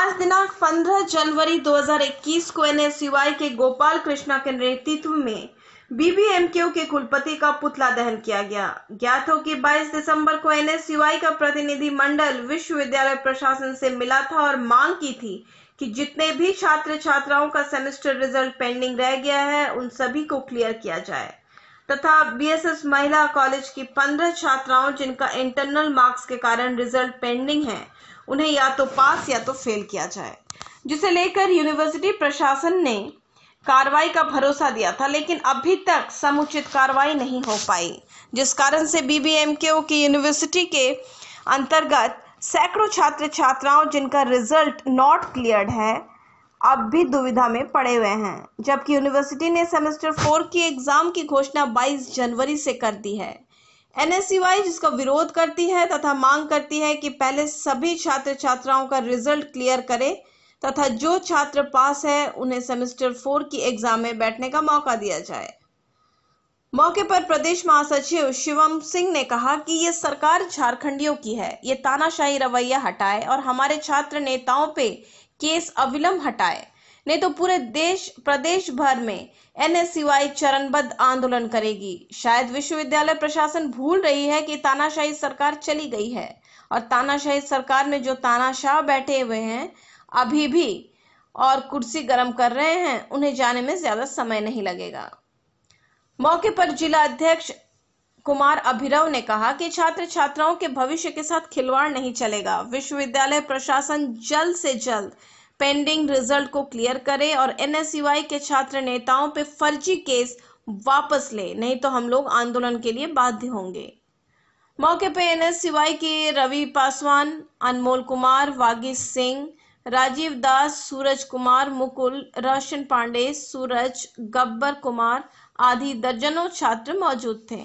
आज दिनांक 15 जनवरी 2021 को एनएसयूआई के गोपाल कृष्णा के नेतृत्व में बीबीएमक्यू के कुलपति का पुतला दहन किया गया ज्ञात हो कि 22 दिसंबर को एनएसयूआई का प्रतिनिधि मंडल विश्वविद्यालय प्रशासन से मिला था और मांग की थी कि जितने भी छात्र छात्राओं का सेमेस्टर रिजल्ट पेंडिंग रह गया है उन सभी को क्लियर किया जाए तथा बीएसएस महिला कॉलेज की पंद्रह छात्राओं जिनका इंटरनल मार्क्स के कारण रिजल्ट पेंडिंग है उन्हें या तो पास या तो फेल किया जाए जिसे लेकर यूनिवर्सिटी प्रशासन ने कार्रवाई का भरोसा दिया था लेकिन अभी तक समुचित कार्रवाई नहीं हो पाई जिस कारण से ओ की यूनिवर्सिटी के अंतर्गत सैकड़ों छात्र छात्राओं जिनका रिजल्ट नॉट क्लियर है अब भी दुविधा में पड़े हुए हैं जबकि यूनिवर्सिटी ने सेमेस्टर फोर की एग्जाम की घोषणा 22 जनवरी से कर दी है एन जिसका विरोध करती है तथा मांग करती है कि पहले सभी छात्र छात्राओं का रिजल्ट क्लियर करे तथा जो छात्र पास है उन्हें सेमेस्टर फोर की एग्जाम में बैठने का मौका दिया जाए मौके पर प्रदेश महासचिव शिवम सिंह ने कहा कि ये सरकार झारखंडियों की है ये तानाशाही रवैया हटाए और हमारे छात्र नेताओं पे केस अविलंब हटाए नहीं तो पूरे देश प्रदेश भर में एनएसयूआई चरणबद्ध आंदोलन करेगी शायद विश्वविद्यालय प्रशासन भूल रही है कि तानाशाही सरकार चली गई है और तानाशाही सरकार में जो तानाशाह बैठे हुए हैं अभी भी और कुर्सी गर्म कर रहे हैं उन्हें जाने में ज्यादा समय नहीं लगेगा मौके पर जिला अध्यक्ष कुमार अभिरव ने कहा कि छात्र छात्राओं के भविष्य के साथ खिलवाड़ नहीं चलेगा विश्वविद्यालय प्रशासन जल्द से जल्द पेंडिंग रिजल्ट को क्लियर करे और एनएसयूआई के छात्र नेताओं पे फर्जी केस वापस ले नहीं तो हम लोग आंदोलन के लिए बाध्य होंगे मौके पे एनएसयूआई के रवि पासवान अनमोल कुमार वागी सिंह राजीव दास सूरज कुमार मुकुल रोशन पांडे सूरज गब्बर कुमार आधी दर्जनों छात्र मौजूद थे